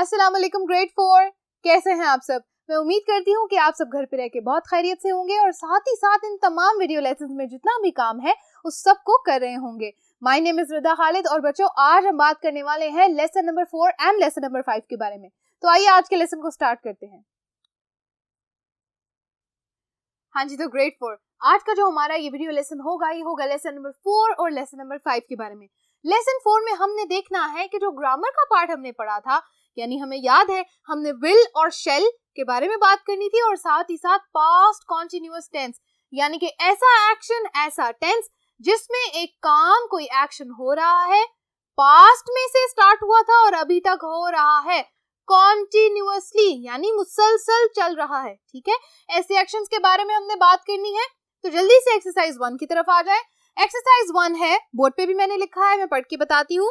अस्सलाम वालेकुम great four कैसे हैं आप सब मैं उम्मीद करती हूँ कि आप सब घर पे रह के बहुत खैरियत से होंगे और साथ ही साथ इन तमाम वीडियो लेसन में जितना भी काम है उस सब को कर रहे होंगे माय नेम इज़ रदा खालिद और बच्चों आज हम बात करने वाले हैं lesson number four and lesson number five के बारे में तो आइए आज के लेसन को स्टार्ट करते हैं हाँ जी तो ग्रेट फोर आज का जो हमारा ये वीडियो लेसन होगा ये होगा लेसन नंबर फोर और लेसन नंबर फाइव के बारे में लेसन फोर में हमने देखना है कि जो ग्रामर का पार्ट हमने पढ़ा था यानी हमें याद है हमने विल और शेल के बारे में बात करनी थी और साथ ही साथ पास्ट कॉन्टिन्यूस टेंस यानी कि ऐसा एक्शन ऐसा टेंस जिसमें एक काम कोई एक्शन हो रहा है पास्ट में से स्टार्ट हुआ था और अभी तक हो रहा है कॉन्टिन्यूसली यानी मुसलसल चल रहा है ठीक है ऐसे एक्शंस के बारे में हमने बात करनी है तो जल्दी से एक्सरसाइज वन की तरफ आ जाए एक्सरसाइज वन है बोर्ड पे भी मैंने लिखा है मैं पढ़ के बताती हूँ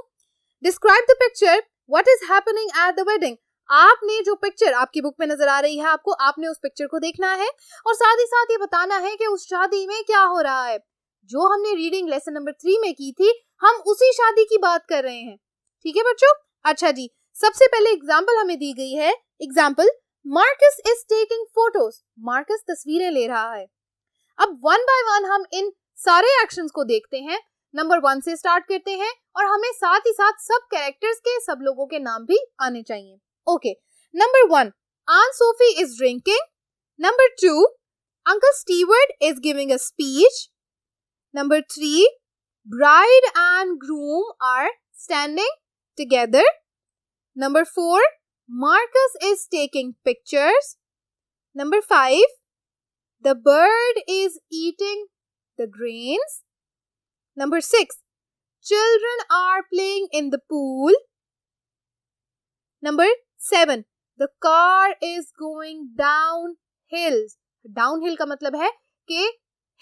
describe the picture what is happening at the wedding आपने जो पिक्चर आपकी बुक में नजर आ रही है आपको आपने उस पिक्चर को देखना है और साथ ही साथ ये बताना है कि उस शादी में क्या हो रहा है जो हमने रीडिंग लेसन नंबर थ्री में की थी हम उसी शादी की बात कर रहे हैं ठीक है बच्चों अच्छा जी सबसे पहले एग्जाम्पल हमें दी गई है example Marcus is taking photos Marcus तस्वीरें ले रहा है अब वन बाय वन हम इन सारे एक्शन को देखते हैं नंबर वन से स्टार्ट करते हैं और हमें साथ ही साथ सब कैरेक्टर्स के सब लोगों के नाम भी आने चाहिए okay number one aunt Sophie is drinking number two uncle Stewart is giving a speech number three bride and groom are standing together number four Marcus is taking pictures number five the bird is eating the grains Number six, children are playing in the pool. Number seven, the car is going down hills. Down hill का मतलब है कि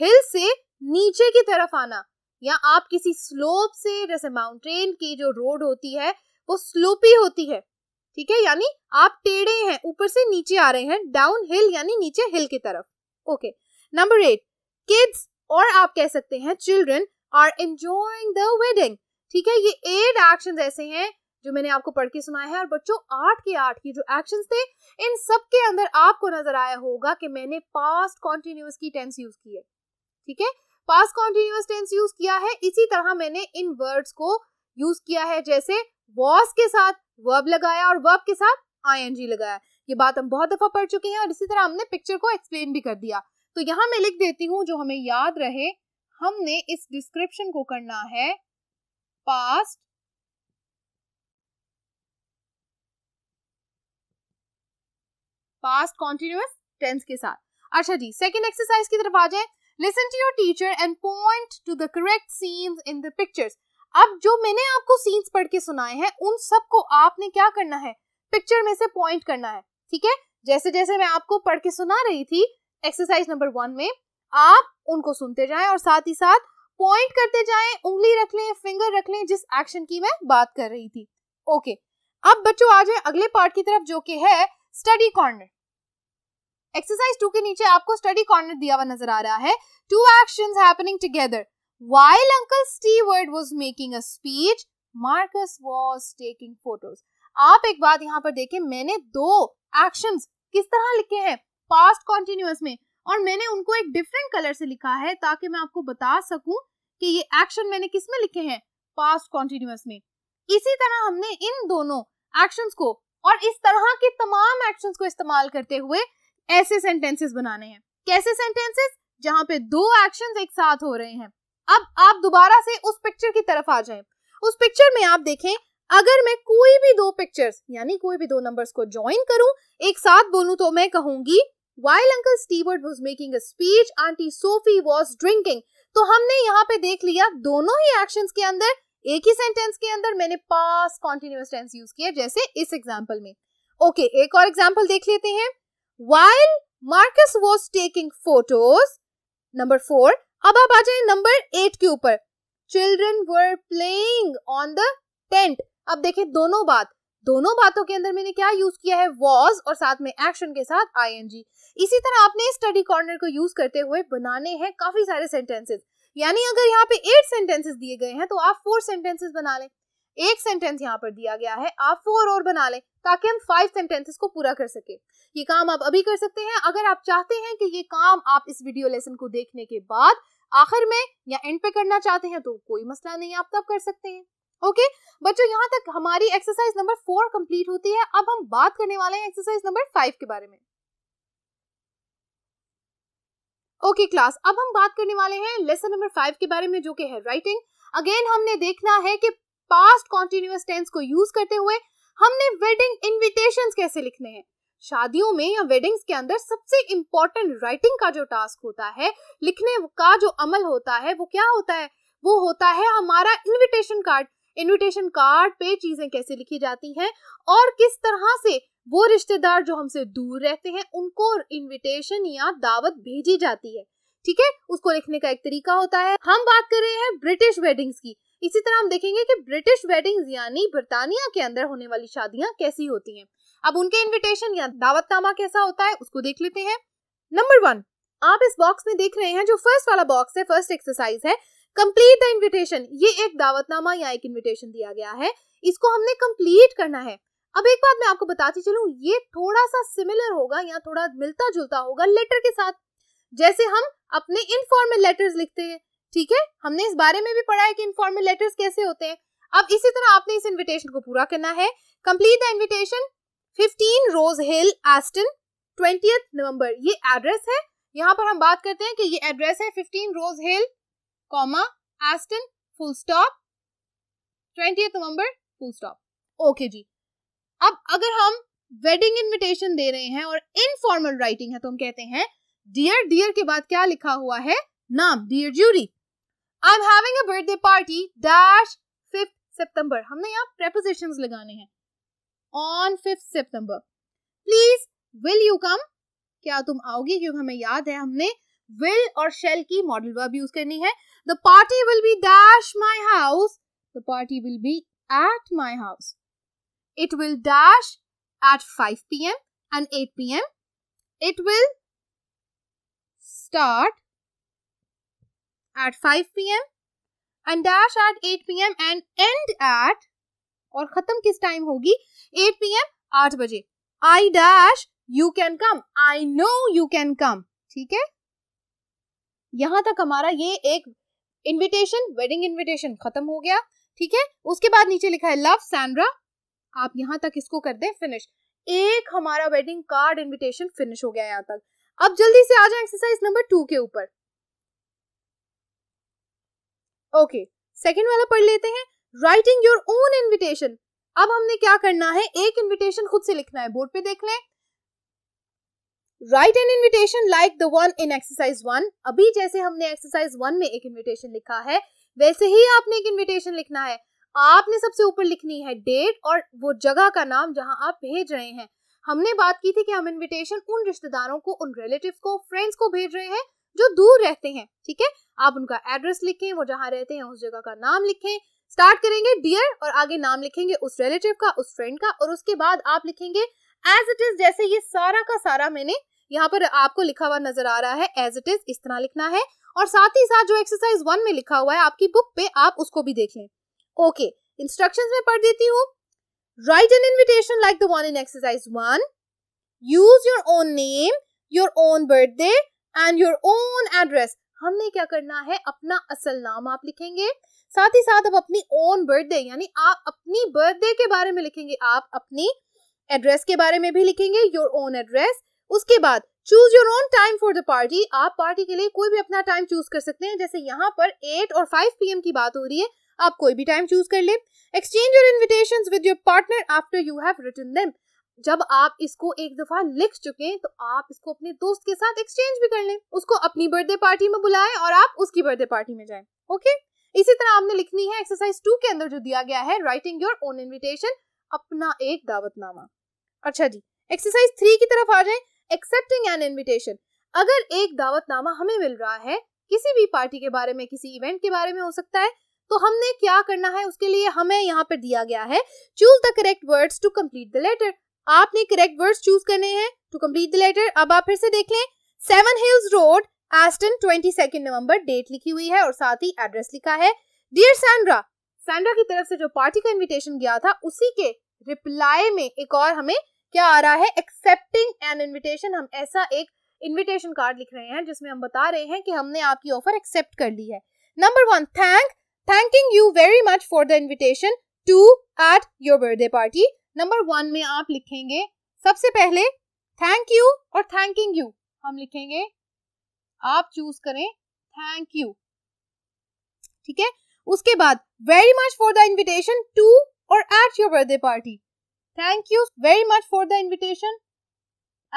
hill से नीचे की तरफ आना या आप किसी स्लोप से जैसे माउंटेन की जो रोड होती है वो स्लोपी होती है ठीक है यानी आप टेढ़े हैं ऊपर से नीचे आ रहे हैं डाउन हिल यानी नीचे हिल की तरफ ओके नंबर एट किड्स और आप कह सकते हैं children are enjoying the wedding ठीक है ये एट एक्शन ऐसे हैं जो मैंने आपको पढ़ के सुनाया है और बच्चों आठ के आठ के जो एक्शन थे इन सब के अंदर आपको नजर आया होगा कि मैंने पास्ट कॉन्टिन्यूस की टेंस यूज की है ठीक है पास्ट कॉन्टिन्यूस टेंस यूज किया है इसी तरह मैंने इन वर्ड्स को यूज किया है जैसे वॉस के साथ वर्ब लगाया और वर्ब के साथ आईएनजी लगाया ये बात हम बहुत दफा पढ़ चुके हैं और इसी तरह हमने पिक्चर को एक्सप्लेन भी कर दिया तो यहाँ मैं लिख देती हूँ जो हमें याद रहे हमने इस डिस्क्रिप्शन को करना है पास्ट पास्ट कॉन्टिन्यूस टेंस के साथ अच्छा जी सेकेंड एक्सरसाइज की तरफ आ जाए listen to your teacher and point to the correct scenes in the pictures अब जो मैंने आपको सीन्स पढ़ के सुनाए हैं उन सबको आपने क्या करना है पिक्चर में से पॉइंट करना है ठीक है जैसे जैसे मैं आपको पढ़ के सुना रही थी एक्सरसाइज नंबर वन में आप उनको सुनते जाएं और साथ ही साथ पॉइंट करते जाएं उंगली रख लें फिंगर रख लें जिस एक्शन की मैं बात कर रही थी ओके अब बच्चों आ जाए अगले पार्ट की तरफ जो कि है स्टडी कॉर्नर एक्सरसाइज टू के नीचे आपको स्टडी कॉर्नर दिया हुआ नजर आ रहा है two action happening together while uncle Stewart was making a speech Marcus was taking photos आप एक बात यहाँ पर देखें मैंने दो एक्शंस किस तरह लिखे हैं पास्ट कॉन्टिन्यूस में और मैंने उनको एक डिफरेंट कलर से लिखा है ताकि मैं आपको बता सकूं कि ये एक्शन मैंने किस में लिखे हैं पास्ट कॉन्टिन्यूस में इसी तरह हमने इन दोनों एक्शन को और इस तरह के तमाम एक्शन को इस्तेमाल करते हुए ऐसे सेंटेंसेस बनाने हैं कैसे सेंटेंसेस जहाँ पे दो एक्शन एक साथ हो रहे हैं अब आप दोबारा से उस पिक्चर की तरफ आ जाएं उस पिक्चर में आप देखें अगर मैं कोई भी दो पिक्चर्स यानी कोई भी दो नंबर्स को ज्वाइन करूं एक साथ बोलूं तो मैं कहूंगी While Uncle Steward was making a speech, Auntie Sophie was drinking. तो हमने यहाँ पे देख लिया दोनों ही एक्शंस के अंदर एक ही सेंटेंस के अंदर मैंने पास कॉन्टिन्यूस टेंस यूज किया जैसे इस एग्जाम्पल में ओके okay, एक और एग्जाम्पल देख लेते हैं while Marcus was taking photos number four अब आप आ जाए नंबर एट के ऊपर children were playing on the tent अब देखिए दोनों बात दोनों बातों के अंदर मैंने क्या यूज किया है वॉज और साथ में एक्शन के साथ आई इसी तरह आपने स्टडी कॉर्नर को यूज करते हुए बनाने हैं काफी सारे सेंटेंसेस यानी अगर यहाँ पे एट सेंटेंसेस दिए गए हैं तो आप फोर सेंटेंसेस बना लें एक सेंटेंस यहाँ पर दिया गया है आप फोर और बना लें ताकि हम फाइव सेंटेंसेस को पूरा कर सके ये काम आप अभी कर सकते हैं अगर आप चाहते हैं कि ये काम आप इस वीडियो लेसन को देखने के बाद आखिर में या एंड पे करना चाहते हैं तो कोई मसला नहीं आप तब कर सकते हैं ओके बच्चों यहाँ तक हमारी एक्सरसाइज नंबर फोर कंप्लीट होती है अब हम बात करने वाले हैं एक्सरसाइज नंबर फाइव के बारे में ओके okay, क्लास अब हम बात करने वाले हैं लेसन नंबर फाइव के बारे में जो कि है राइटिंग अगेन हमने देखना है कि पास्ट कॉन्टिन्यूस टेंस को यूज करते हुए हमने वेडिंग इनविटेशंस कैसे लिखने हैं शादियों में या वेडिंग्स के अंदर सबसे इम्पोर्टेंट राइटिंग का जो टास्क होता है लिखने का जो अमल होता है वो क्या होता है वो होता है हमारा इन्विटेशन कार्ड इनविटेशन कार्ड पे चीजें कैसे लिखी जाती हैं और किस तरह से वो रिश्तेदार जो हमसे दूर रहते हैं उनको इनविटेशन या दावत भेजी जाती है ठीक है उसको लिखने का एक तरीका होता है हम बात कर रहे हैं ब्रिटिश वेडिंग्स की इसी तरह हम देखेंगे कि ब्रिटिश वेडिंग्स यानी बर्तानिया के अंदर होने वाली शादियां कैसी होती हैं अब उनके इनविटेशन या दावतनामा कैसा होता है उसको देख लेते हैं नंबर वन आप इस बॉक्स में देख रहे हैं जो फर्स्ट वाला बॉक्स है फर्स्ट एक्सरसाइज है कंप्लीट द इनविटेशन ये एक दावतनामा या एक इनविटेशन दिया गया है इसको हमने कंप्लीट करना है अब एक बात मैं आपको बताती चलूं ये थोड़ा सा सिमिलर होगा या थोड़ा मिलता जुलता होगा लेटर के साथ जैसे हम अपने इनफॉर्मल लेटर्स लिखते हैं ठीक है हमने इस बारे में भी पढ़ा है कि इनफॉर्मल लेटर्स कैसे होते हैं अब इसी तरह आपने इस इनविटेशन को पूरा करना है complete the invitation 15 rose hill Aston 20th November ये एड्रेस है यहाँ पर हम बात करते हैं कि ये एड्रेस है 15 rose hill comma Aston full stop 20th november full stop okay जी अब अगर हम वेडिंग इनविटेशन दे रहे हैं और इनफॉर्मल राइटिंग है तो हम कहते हैं डियर डियर के बाद क्या लिखा हुआ है नाम dear Judy I am having a birthday party dash fifth सितंबर हमने यहाँ प्रेपोजिशन लगाने हैं ऑन फिफ्थ सितंबर प्लीज विल यू कम क्या तुम आओगे क्योंकि हमें याद है हमने विल और शेल की मॉडल वर्ब यूज करनी है the party will be dash my house the party will be at my house it will dash at five P M and eight P M start at five P M and dash at eight P M and and eight और खत्म किस time होगी eight P एम आठ बजे I dash you can come I know you can come ठीक है यहाँ तक हमारा ये एक इनविटेशन वेडिंग इनविटेशन खत्म हो गया ठीक है उसके बाद नीचे लिखा है लव सैंड्रा आप यहाँ तक इसको कर दें फिनिश एक हमारा वेडिंग कार्ड इनविटेशन फिनिश हो गया यहाँ तक अब जल्दी से आ जाए एक्सरसाइज नंबर टू के ऊपर ओके सेकेंड वाला पढ़ लेते हैं राइटिंग योर ओन इन्विटेशन अब हमने क्या करना है एक इन्विटेशन खुद से लिखना है बोर्ड पे देख लें write an invitation like the one in exercise one अभी जैसे हमने एक्सरसाइज वन में एक इन्विटेशन लिखा है वैसे ही आपने एक इन्विटेशन लिखना है आपने सबसे ऊपर लिखनी है डेट और वो जगह का नाम जहां आप भेज रहे हैं हमने बात की थी कि हम इनविटेशन उन रिश्तेदारों को उन रिलेटिव को फ्रेंड्स को भेज रहे हैं जो दूर रहते हैं ठीक है आप उनका एड्रेस लिखें वो जहां रहते हैं उस जगह का नाम लिखें स्टार्ट करेंगे डियर और आगे नाम लिखेंगे उस रिलेटिव का उस फ्रेंड का और उसके बाद आप लिखेंगे एज इट इज जैसे ये सारा का सारा मैंने यहाँ पर आपको लिखा हुआ नजर आ रहा है एज इट इज इस तरह लिखना है और साथ ही साथ जो एक्सरसाइज वन में लिखा हुआ है आपकी बुक पे आप उसको भी देख लें ओके इंस्ट्रक्शन में पढ़ देती हूँ write an invitation like the one in exercise one use your own name your own birthday and your own address हमने क्या करना है अपना असल नाम आप लिखेंगे साथ ही साथ आप अपनी ओन बर्थडे यानी आप अपनी बर्थडे के बारे में लिखेंगे आप अपनी एड्रेस के बारे में भी लिखेंगे योर ओन एड्रेस उसके बाद choose your own time for the party आप पार्टी के लिए कोई भी अपना टाइम चूज कर सकते हैं जैसे यहाँ पर एट और फाइव पी की बात हो रही है आप कोई भी टाइम चूज कर ले exchange your invitation with your partner after you have return them जब आप इसको एक दफा लिख चुके हैं तो आप इसको अपने दोस्त के साथ एक्सचेंज भी कर लें उसको अपनी बर्थडे पार्टी में बुलाएं और आप उसकी बर्थडे पार्टी में जाएं ओके इसी तरह आपने लिखनी है एक्सरसाइज टू के अंदर जो दिया गया है राइटिंग योर ओन इन्विटेशन अपना एक दावतनामा अच्छा जी एक्सरसाइज थ्री की तरफ आ जाए एक्सेप्टिंग एन इनविटेशन अगर एक दावतनामा हमें मिल रहा है किसी भी पार्टी के बारे में किसी इवेंट के बारे में हो सकता है तो हमने क्या करना है उसके लिए हमें यहाँ पर दिया गया है choose the correct words to complete the letter आपने करेक्ट वर्ड्स चूज करने हैं टू कम्प्लीट द लेटर अब आप फिर से देख लें seven hills road Aston twenty second November date लिखी हुई है और साथ ही एड्रेस लिखा है डियर सैंड्रा सैंड्रा की तरफ से जो पार्टी का इन्विटेशन गया था उसी के रिप्लाई में एक और हमें क्या आ रहा है एक्सेप्टिंग एन इन्विटेशन हम ऐसा एक इन्विटेशन कार्ड लिख रहे हैं जिसमें हम बता रहे हैं कि हमने आपकी ऑफर एक्सेप्ट कर ली है number one thank thanking you very much for the invitation to at your birthday party number one में आप लिखेंगे सबसे पहले थैंक यू और थैंकिंग यू हम लिखेंगे आप चूज करें थैंक यू ठीक है उसके बाद very much for the invitation to और at your birthday party thank you very much for the invitation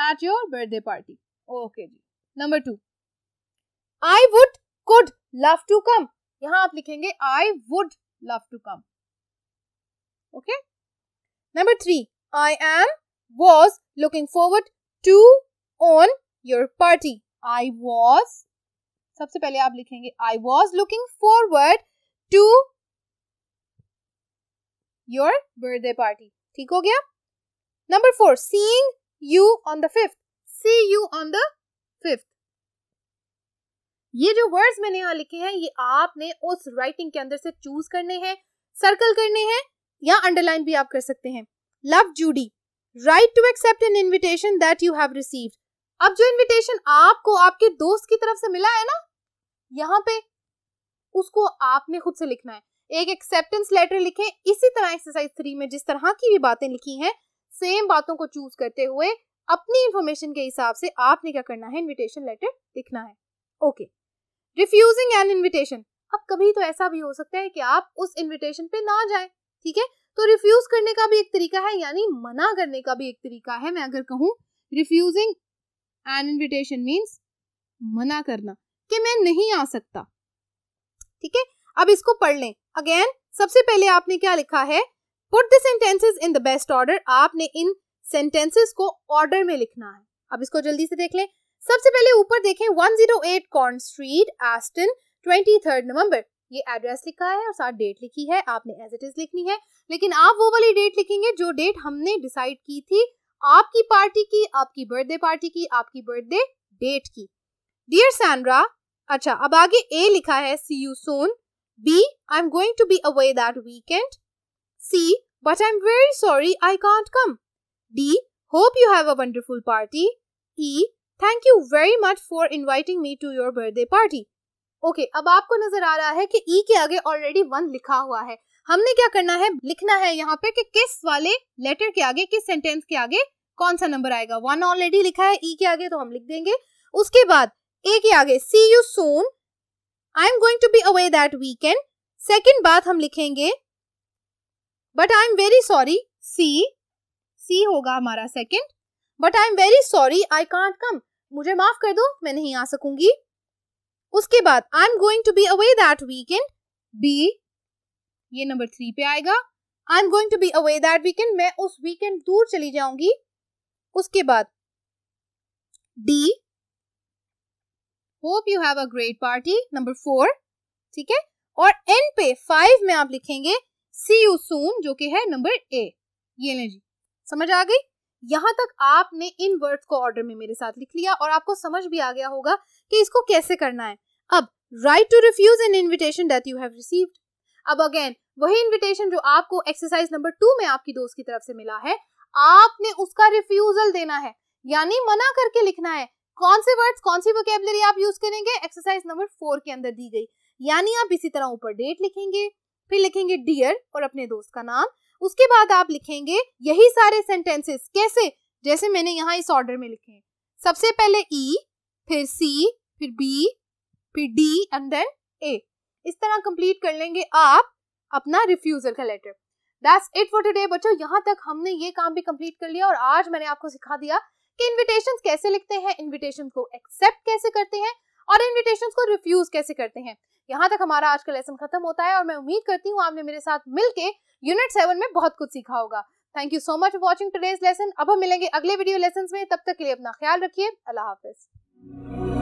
at your birthday party okay जी number two I would could love to come यहां आप लिखेंगे I would love to come okay number three I am was looking forward to on your party I was सबसे पहले आप लिखेंगे I was looking forward to your birthday party ठीक हो गया number four seeing you on the fifth see you on the fifth ये जो words मैंने यहाँ लिखे हैं ये आपने उस राइटिंग के अंदर से चूज करने हैं सर्कल करने हैं या अंडरलाइन भी आप कर सकते हैं love Judy write to accept an invitation that you have received अब जो इन्विटेशन आपको आपके दोस्त की तरफ से मिला है ना यहाँ पे उसको आपने खुद से लिखना है एक एक्सेप्टेंस लेटर लिखें इसी तरह एक्सरसाइज थ्री में जिस तरह की भी बातें लिखी हैं सेम बातों को चूज करते हुए अपनी इंफॉर्मेशन के हिसाब से आपने क्या करना है इन्विटेशन लेटर लिखना है ओके रिफ्यूजिंग एन इनविटेशन अब कभी तो ऐसा भी हो सकता है कि आप उस इन्विटेशन पे ना जाए ठीक है तो रिफ्यूज करने का भी एक तरीका है यानी मना करने का भी एक तरीका है मैं अगर कहूँ रिफ्यूजिंग एन इन्विटेशन मीन्स मना करना कि मैं नहीं आ सकता ठीक है अब इसको पढ़ लें अगेन सबसे पहले आपने क्या लिखा है put the sentences in the best order आपने इन सेंटेंसेस को ऑर्डर में लिखना है अब इसको जल्दी से देख लें सबसे पहले ऊपर देखें 108 zero eight corn street Aston 23 November ये एड्रेस लिखा है और साथ डेट लिखी है आपने एज इट इज लिखनी है लेकिन आप वो वाली डेट लिखेंगे जो डेट हमने डिसाइड की थी आपकी पार्टी की आपकी बर्थडे पार्टी की आपकी बर्थडे डेट की डियर सैंड्रा अच्छा अब आगे ए लिखा है see you soon B. I'm going to be away that weekend. C. But I'm very sorry I can't come. D. Hope you have a wonderful party. E. Thank you very much for inviting me to your birthday party. Okay okay, अब आपको नजर आ रहा है कि ई e के आगे already one लिखा हुआ है हमने क्या करना है लिखना है यहाँ पे कि किस वाले लेटर के आगे किस सेंटेंस के आगे कौन सा नंबर आएगा वन ऑलरेडी लिखा है ई e के आगे तो हम लिख देंगे उसके बाद ए के आगे see you soon I am going to be away that weekend second बात हम लिखेंगे but I am very sorry C C होगा हमारा second but I am very sorry I can't come मुझे माफ कर दो मैं नहीं आ सकूंगी उसके बाद I am going to be away that weekend B ये नंबर थ्री पे आएगा I am going to be away that weekend मैं उस वीकेंड दूर चली जाऊंगी उसके बाद D hope you have a great party number four ठीक है और एन पे फाइव में आप लिखेंगे सी यू सून जो कि है नंबर ए ये लें जी समझ आ गई यहां तक आपने इन वर्ड्स को ऑर्डर में मेरे साथ लिख लिया और आपको समझ भी आ गया होगा कि इसको कैसे करना है अब write to refuse an invitation that you have received अब अगेन वही इन्विटेशन जो आपको एक्सरसाइज नंबर टू में आपकी दोस्त की तरफ से मिला है आपने उसका रिफ्यूजल देना है यानी मना करके लिखना है कौन से वर्ड्स कौन सी वोकेबलरी आप यूज करेंगे एक्सरसाइज नंबर फोर के अंदर दी गई यानी आप इसी तरह ऊपर डेट लिखेंगे फिर लिखेंगे डियर और अपने दोस्त का नाम उसके बाद आप लिखेंगे यही सारे सेंटेंसेस कैसे जैसे मैंने यहाँ इस ऑर्डर में लिखे हैं सबसे पहले ई e, फिर सी फिर बी फिर डी एंड देन ए इस तरह कंप्लीट कर लेंगे आप अपना रिफ्यूजल का letter that's it for today बच्चों यहाँ तक हमने ये काम भी कंप्लीट कर लिया और आज मैंने आपको सिखा दिया कि इन्विटेशन कैसे लिखते हैं इन्विटेशन को एक्सेप्ट कैसे करते हैं और इन्विटेशन को रिफ्यूज कैसे करते हैं यहाँ तक हमारा आज का लेसन खत्म होता है और मैं उम्मीद करती हूँ आपने मेरे साथ मिलकर यूनिट सेवन में बहुत कुछ सीखा होगा thank you so much for watching today's lesson अब हम मिलेंगे अगले वीडियो लेसन में तब तक के लिए अपना ख्याल रखिए अल्लाह हाफिज़